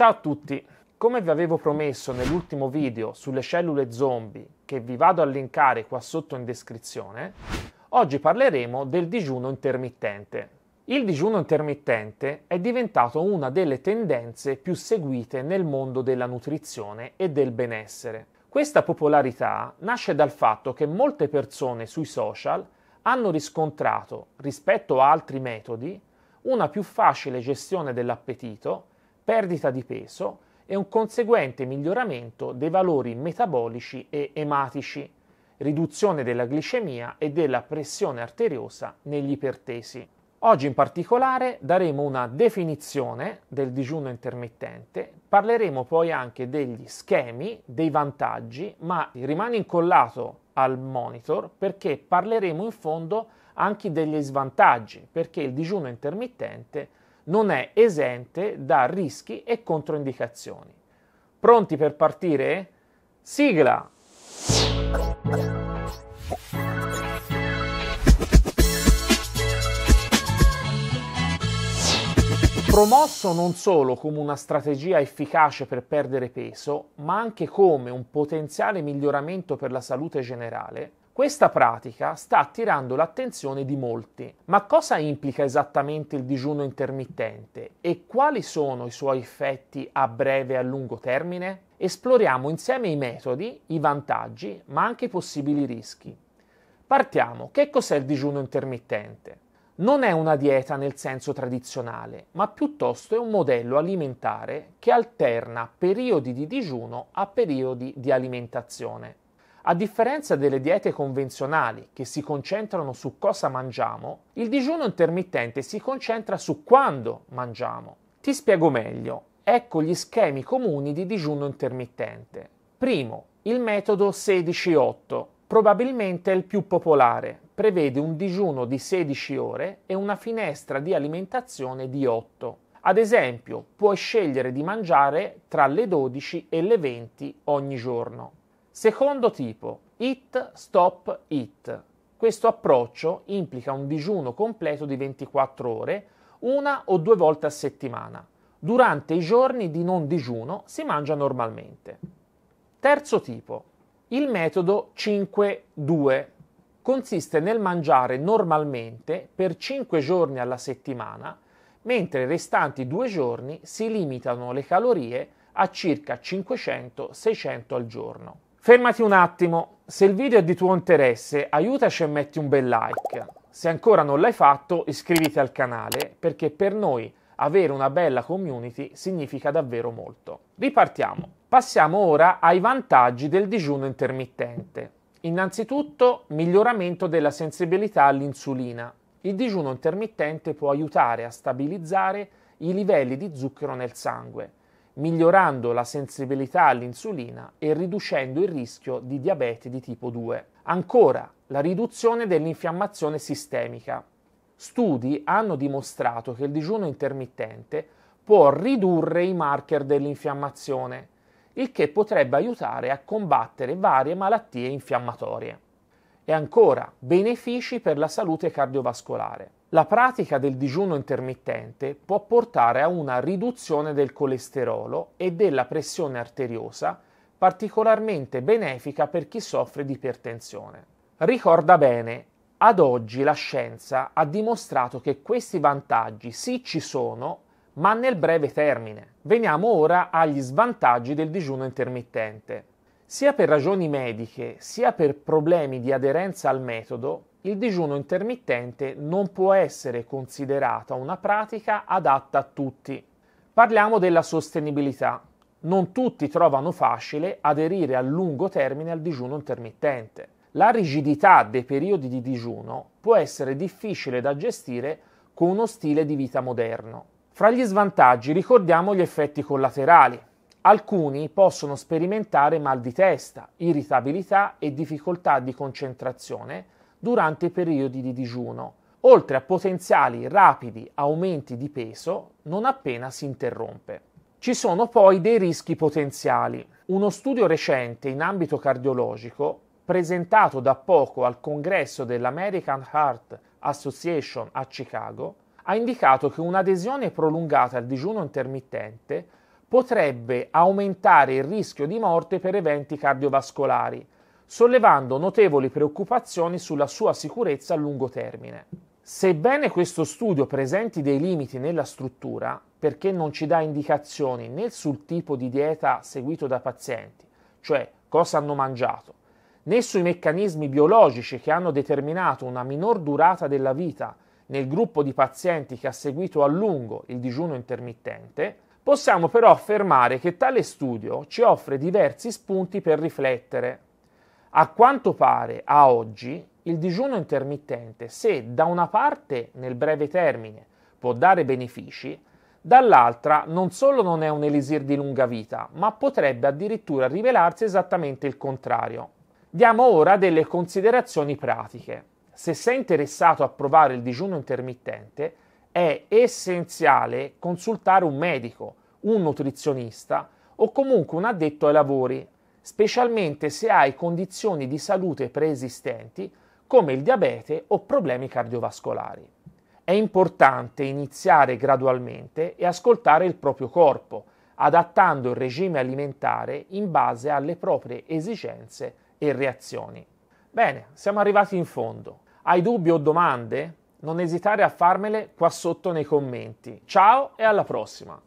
Ciao a tutti! Come vi avevo promesso nell'ultimo video sulle cellule zombie, che vi vado a linkare qua sotto in descrizione, oggi parleremo del digiuno intermittente. Il digiuno intermittente è diventato una delle tendenze più seguite nel mondo della nutrizione e del benessere. Questa popolarità nasce dal fatto che molte persone sui social hanno riscontrato, rispetto a altri metodi, una più facile gestione dell'appetito perdita di peso e un conseguente miglioramento dei valori metabolici e ematici, riduzione della glicemia e della pressione arteriosa negli ipertesi. Oggi in particolare daremo una definizione del digiuno intermittente, parleremo poi anche degli schemi, dei vantaggi, ma rimani incollato al monitor perché parleremo in fondo anche degli svantaggi, perché il digiuno intermittente non è esente da rischi e controindicazioni. Pronti per partire? Sigla! Promosso non solo come una strategia efficace per perdere peso, ma anche come un potenziale miglioramento per la salute generale, questa pratica sta attirando l'attenzione di molti. Ma cosa implica esattamente il digiuno intermittente e quali sono i suoi effetti a breve e a lungo termine? Esploriamo insieme i metodi, i vantaggi, ma anche i possibili rischi. Partiamo. Che cos'è il digiuno intermittente? non è una dieta nel senso tradizionale, ma piuttosto è un modello alimentare che alterna periodi di digiuno a periodi di alimentazione. A differenza delle diete convenzionali che si concentrano su cosa mangiamo, il digiuno intermittente si concentra su quando mangiamo. Ti spiego meglio. Ecco gli schemi comuni di digiuno intermittente. Primo, il metodo 16-8, probabilmente il più popolare, prevede un digiuno di 16 ore e una finestra di alimentazione di 8. Ad esempio, puoi scegliere di mangiare tra le 12 e le 20 ogni giorno. Secondo tipo, hit, stop, hit. Questo approccio implica un digiuno completo di 24 ore, una o due volte a settimana. Durante i giorni di non digiuno si mangia normalmente. Terzo tipo, il metodo 5-2 consiste nel mangiare normalmente per 5 giorni alla settimana, mentre i restanti due giorni si limitano le calorie a circa 500-600 al giorno. Fermati un attimo, se il video è di tuo interesse aiutaci e metti un bel like. Se ancora non l'hai fatto iscriviti al canale perché per noi avere una bella community significa davvero molto. Ripartiamo. Passiamo ora ai vantaggi del digiuno intermittente. Innanzitutto miglioramento della sensibilità all'insulina. Il digiuno intermittente può aiutare a stabilizzare i livelli di zucchero nel sangue migliorando la sensibilità all'insulina e riducendo il rischio di diabete di tipo 2. Ancora, la riduzione dell'infiammazione sistemica. Studi hanno dimostrato che il digiuno intermittente può ridurre i marker dell'infiammazione, il che potrebbe aiutare a combattere varie malattie infiammatorie. E ancora, benefici per la salute cardiovascolare. La pratica del digiuno intermittente può portare a una riduzione del colesterolo e della pressione arteriosa, particolarmente benefica per chi soffre di ipertensione. Ricorda bene, ad oggi la scienza ha dimostrato che questi vantaggi sì ci sono, ma nel breve termine. Veniamo ora agli svantaggi del digiuno intermittente. Sia per ragioni mediche, sia per problemi di aderenza al metodo, il digiuno intermittente non può essere considerata una pratica adatta a tutti. Parliamo della sostenibilità. Non tutti trovano facile aderire a lungo termine al digiuno intermittente. La rigidità dei periodi di digiuno può essere difficile da gestire con uno stile di vita moderno. Fra gli svantaggi ricordiamo gli effetti collaterali. Alcuni possono sperimentare mal di testa, irritabilità e difficoltà di concentrazione durante i periodi di digiuno, oltre a potenziali rapidi aumenti di peso non appena si interrompe. Ci sono poi dei rischi potenziali. Uno studio recente in ambito cardiologico, presentato da poco al congresso dell'American Heart Association a Chicago, ha indicato che un'adesione prolungata al digiuno intermittente potrebbe aumentare il rischio di morte per eventi cardiovascolari, sollevando notevoli preoccupazioni sulla sua sicurezza a lungo termine. Sebbene questo studio presenti dei limiti nella struttura, perché non ci dà indicazioni né sul tipo di dieta seguito da pazienti, cioè cosa hanno mangiato, né sui meccanismi biologici che hanno determinato una minor durata della vita nel gruppo di pazienti che ha seguito a lungo il digiuno intermittente, possiamo però affermare che tale studio ci offre diversi spunti per riflettere a quanto pare, a oggi, il digiuno intermittente, se da una parte nel breve termine può dare benefici, dall'altra non solo non è un elisir di lunga vita, ma potrebbe addirittura rivelarsi esattamente il contrario. Diamo ora delle considerazioni pratiche. Se sei interessato a provare il digiuno intermittente, è essenziale consultare un medico, un nutrizionista o comunque un addetto ai lavori specialmente se hai condizioni di salute preesistenti come il diabete o problemi cardiovascolari. È importante iniziare gradualmente e ascoltare il proprio corpo, adattando il regime alimentare in base alle proprie esigenze e reazioni. Bene, siamo arrivati in fondo. Hai dubbi o domande? Non esitare a farmele qua sotto nei commenti. Ciao e alla prossima!